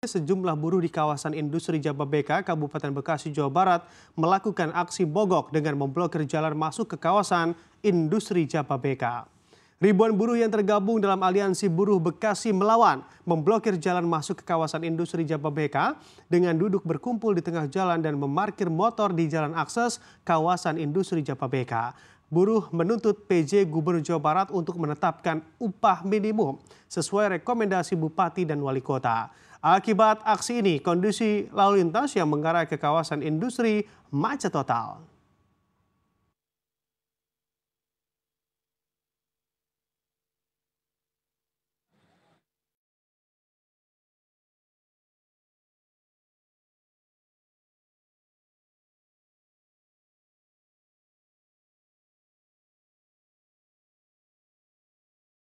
Sejumlah buruh di kawasan industri Jababeka, Kabupaten Bekasi, Jawa Barat melakukan aksi mogok dengan memblokir jalan masuk ke kawasan industri Jababeka. Ribuan buruh yang tergabung dalam aliansi buruh Bekasi melawan memblokir jalan masuk ke kawasan industri Jababeka dengan duduk berkumpul di tengah jalan dan memarkir motor di jalan akses kawasan industri Jababeka. Buruh menuntut PJ Gubernur Jawa Barat untuk menetapkan upah minimum sesuai rekomendasi Bupati dan Wali Kota. Akibat aksi ini, kondisi lalu lintas yang mengarah ke kawasan industri macet total.